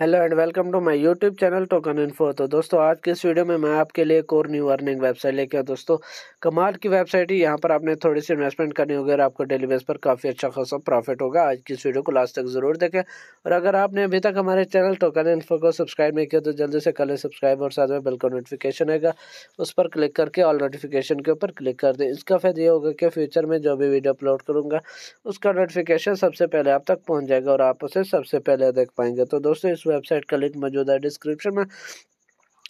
hello and welcome to my YouTube channel Token Info तो दोस्तों आज के इस वीडियो में मैं आपके लिए एक और न्यू अर्निंग वेबसाइट लेके आया दोस्तों कमाल की वेबसाइट है यहाँ पर आपने थोड़ी सी इन्वेस्टमेंट करनी होगी और आपको डेली बेस पर काफ़ी अच्छा खासा प्रॉफिट होगा आज की इस वीडियो को लास्ट तक ज़रूर देखें और अगर आपने अभी तक हमारे चैनल टोकन इन्फो को सब्सक्राइब नहीं किया तो जल्दी से कल सब्सक्राइब और साथ में बिल का नोटिफिकेशन आएगा उस पर क्लिक करके ऑल नोटिफिकेशन के ऊपर क्लिक कर दें इसका फायदा ये होगा कि फ्यूचर में जो भी वीडियो अपलोड करूँगा उसका नोटिफिकेशन सबसे पहले आप तक पहुँच जाएगा और आप उसे सबसे पहले देख पाएंगे तो दोस्तों वेबसाइट का लिंक मौजूद है डिस्क्रिप्शन में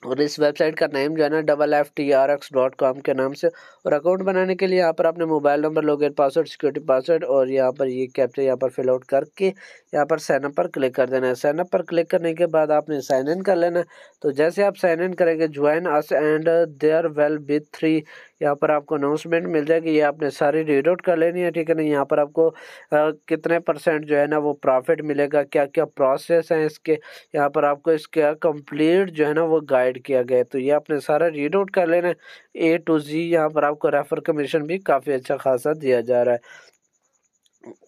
और इस वेबसाइट का नेम जो है ना double F T R X dot com के नाम से और अकाउंट बनाने के लिए यहाँ पर आपने मोबाइल नंबर लोगेट पासवर्ड सिक्योरिटी पासवर्ड और यहाँ पर ये कैप्चर यहाँ पर फिल आउट करके यहाँ पर साइनअप पर क्लिक कर देना है साइनअप पर क्लिक करने के बाद आपने साइन इन कर लेना है तो जैसे आप साइन इन करेंगे join us and there will with three यहाँ पर आपको अनाउंसमेंट मिल जाएगी ये आपने सारी रीड आउट कर लेनी है ठीक है ना यहाँ पर आपको आ, कितने परसेंट जो है ना वो प्रॉफिट मिलेगा क्या क्या प्रोसेस हैं इसके यहाँ पर आपको इसका कंप्लीट जो है ना वो गाइड प्रोवाइड किया गया है तो ये आपने सारा रीड आउट कर लेना ए टू जी यहाँ पर आपको रेफर कमीशन भी काफ़ी अच्छा खासा दिया जा रहा है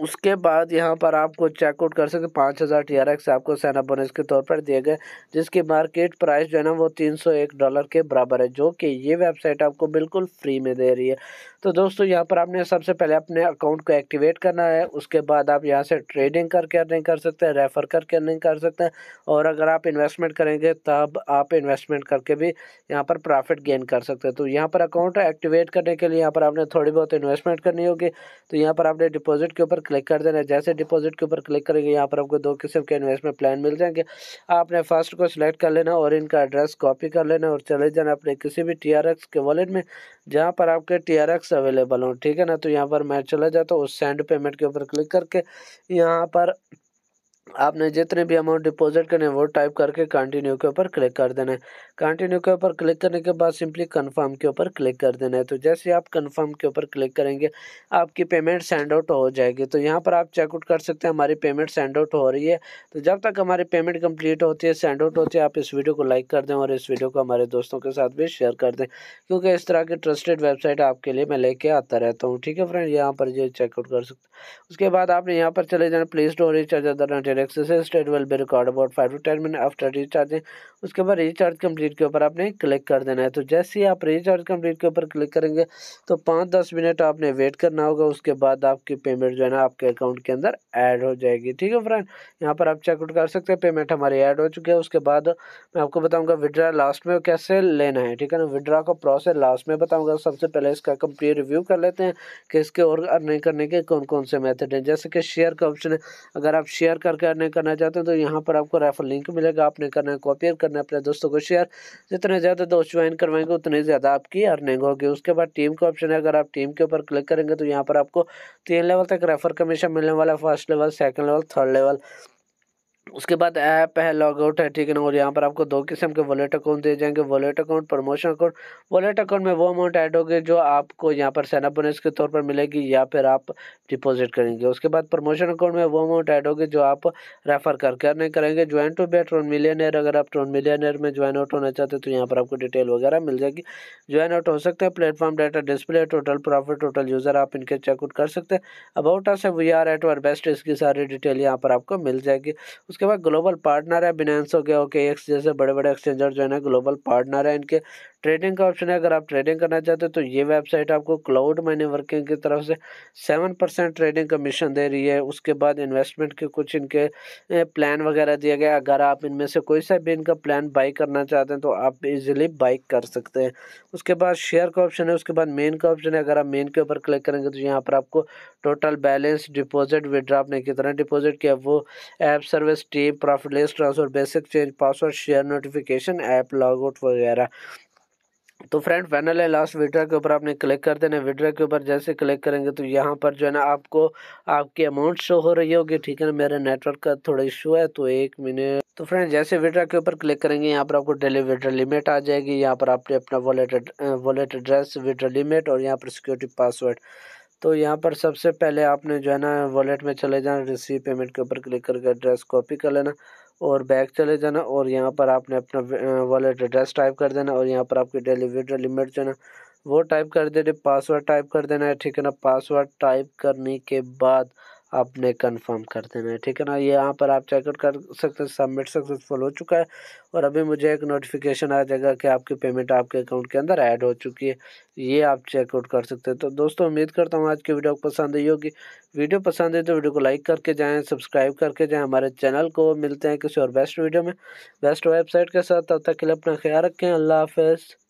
उसके बाद यहाँ पर आपको चेकआउट कर सकते पाँच हज़ार टी आर एक्स आपको सैन बोनस के तौर पर दिए गए जिसकी मार्केट प्राइस जो है ना वो तीन सौ एक डॉलर के बराबर है जो कि ये वेबसाइट आपको बिल्कुल फ्री में दे रही है तो दोस्तों यहाँ पर आपने सबसे पहले अपने अकाउंट को एक्टिवेट करना है उसके बाद आप यहाँ से ट्रेडिंग करके अर्निंग कर सकते हैं रेफ़र करके अर्निंग कर सकते हैं और अगर आप इन्वेस्टमेंट करेंगे तब आप इन्वेस्टमेंट करके भी यहाँ पर प्रॉफिट गेन कर सकते हैं तो यहाँ पर अकाउंट एक्टिवेट करने के लिए यहाँ पर आपने थोड़ी बहुत इन्वेस्टमेंट करनी होगी तो यहाँ पर आपने डिपोजिट के ऊपर क्लिक कर देना है जैसे डिपॉजिट के ऊपर क्लिक करेंगे यहाँ पर आपको दो किस्म के इन्वेस्टमेंट प्लान मिल जाएंगे आपने फर्स्ट को सिलेक्ट कर लेना और इनका एड्रेस कॉपी कर लेना और चले जाना अपने किसी भी टी के वॉलेट में जहाँ पर आपके टी अवेलेबल हों ठीक है ना तो यहाँ पर मैं चला जाता हूँ उस सेंड पेमेंट के ऊपर क्लिक करके यहाँ पर आपने जितने भी अमाउंट डिपॉजिट करने वो टाइप करके कंटिन्यू के ऊपर क्लिक कर देना है कंटिन्यू के ऊपर क्लिक करने के बाद सिंपली कंफर्म के ऊपर क्लिक कर देना है तो जैसे आप कंफर्म के ऊपर क्लिक करेंगे आपकी पेमेंट सेंड आउट हो जाएगी तो यहाँ पर आप चेकआउट कर सकते हैं हमारी पेमेंट सेंड आउट हो रही है तो जब तक हमारी पेमेंट कम्प्लीट होती है सेंड आउट होती है आप इस वीडियो को लाइक कर दें और इस वीडियो को हमारे दोस्तों के साथ भी शेयर कर दें क्योंकि इस तरह की ट्रस्टेड वेबसाइट आपके लिए मैं लेके आता रहता हूँ ठीक है फ्रेंड यहाँ पर ये चेकआउट कर सकते उसके बाद आपने यहाँ पर चले जाना प्ले स्टोर रिचार्ज अदर मेरा exercise state will be record about five to ten minute after recharging उसके बाद रिचार्ज कंप्लीट के ऊपर आपने क्लिक कर देना है तो जैसे ही आप रिचार्ज कंप्लीट के ऊपर क्लिक करेंगे तो पाँच दस मिनट आपने वेट करना होगा उसके बाद आपकी पेमेंट जो है ना आपके अकाउंट के अंदर ऐड हो जाएगी ठीक है फ्रेंड यहाँ पर आप चेकआउट कर सकते हैं पेमेंट हमारी ऐड हो चुकी है उसके बाद मैं आपको बताऊँगा विड्रा लास्ट में कैसे लेना है ठीक है ना विड्रा का प्रोसेस लास्ट में बताऊँगा सबसे पहले इसका कंप्लीट रिव्यू कर लेते हैं कि इसके और अर्निंग करने के कौन कौन से मैथड हैं जैसे कि शेयर का ऑप्शन है अगर आप शेयर करके करने करना चाहते हैं तो यहाँ पर आपको रेफर लिंक मिलेगा आपने करना है कॉपी करना है अपने दोस्तों को शेयर जितने ज़्यादा दोस्त ज्वाइन करवाएंगे उतनी ज़्यादा आपकी अर्निंग होगी उसके बाद टीम का ऑप्शन है अगर आप टीम के ऊपर क्लिक करेंगे तो यहाँ पर आपको तीन लेवल तक रेफर कमीशन मिलने वाला है first level second level third level उसके बाद ऐप है लॉगआउट है ठीक है ना और यहाँ पर आपको दो किस्म के वॉलेट अकाउंट दिए जाएंगे wallet account promotion account wallet account में वो अमाउंट ऐड होगी जो आपको यहाँ पर सैनअप बोनस के तौर पर मिलेगी या फिर आप डिपॉजिट करेंगे उसके बाद प्रमोशन अकाउंट में वो अमाउंट ऐड होगी जो आप रेफर कर नहीं करेंगे join to be Tron millionaire अगर आप ट्रोन मिलियनर में ज्वाइन आउट होना चाहते हैं तो यहाँ पर आपको डिटेल वगैरह मिल जाएगी ज्वाइन आउट हो सकते हैं platform data display total profit total user आप इनके चेकआउट कर सकते हैं about us we are at our best इसकी सारी डिटेल यहाँ पर आपको मिल जाएगी उसके बाद ग्लोबल पार्टनर है बिनेंस हो गया ओके एक्स जैसे बड़े बड़े एक्सचेंजर जो है ना ग्लोबल पार्टनर है इनके ट्रेडिंग का ऑप्शन है अगर आप ट्रेडिंग करना चाहते हो तो ये वेबसाइट आपको क्लाउड मनी वर्किंग की तरफ से सेवन परसेंट ट्रेडिंग कमीशन दे रही है उसके बाद इन्वेस्टमेंट के कुछ इनके प्लान वगैरह दिया गया अगर आप इनमें से कोई सा भी इनका प्लान बाई करना चाहते हैं तो आप इजीली बाइक कर सकते हैं उसके बाद शेयर का ऑप्शन है उसके बाद मेन का ऑप्शन है अगर आप मेन के ऊपर क्लिक करेंगे तो यहाँ पर आपको टोटल बैलेंस डिपोजिट विड्रा आपने कितना डिपोज़िट किया वो app service team profit less transfer basic change password share notification app log out वगैरह तो फ्रेंड फाइनल है लास्ट विड्रा के ऊपर आपने क्लिक कर देना विड्रा के ऊपर जैसे क्लिक करेंगे तो यहाँ पर जो है ना आपको आपकी अमाउंट शो हो रही होगी ठीक है ना मेरे नेटवर्क का थोड़ा इशू है तो एक मिनट तो फ्रेंड जैसे विड्रा के ऊपर क्लिक करेंगे यहाँ पर आपको डेली विड्रा लिमिट आ जाएगी यहाँ पर आपने अपना wallet wallet address withdraw limit और यहाँ पर सिक्योरिटी पासवर्ड तो यहाँ पर सबसे पहले आपने जो है ना वॉलेट में चले जाना रिसीव पेमेंट के ऊपर क्लिक करके एड्रेस कॉपी कर लेना और बैग चले जाना और यहाँ पर आपने अपना वॉलेट एड्रेस टाइप कर देना और यहाँ पर आपकी डेली लिमिट जो है ना वो टाइप कर देना पासवर्ड टाइप कर देना है ठीक है ना पासवर्ड टाइप करने के बाद आपने कंफर्म कर देना है ठीक है ना ये यहाँ पर आप चेकआउट कर सकते हैं सबमिट सक्सेसफुल हो चुका है और अभी मुझे एक नोटिफिकेशन आ जाएगा कि आपकी पेमेंट आपके अकाउंट के अंदर ऐड हो चुकी है ये आप चेकआउट कर सकते हैं तो दोस्तों उम्मीद करता हूँ आज की वीडियो पसंद आई होगी वीडियो पसंद है तो वीडियो को लाइक करके जाएँ सब्सक्राइब करके जाएँ हमारे चैनल को मिलते हैं किसी और बेस्ट वीडियो में बेस्ट वेबसाइट के साथ तब तक के लिए अपना ख्याल रखें अल्लाह हाफ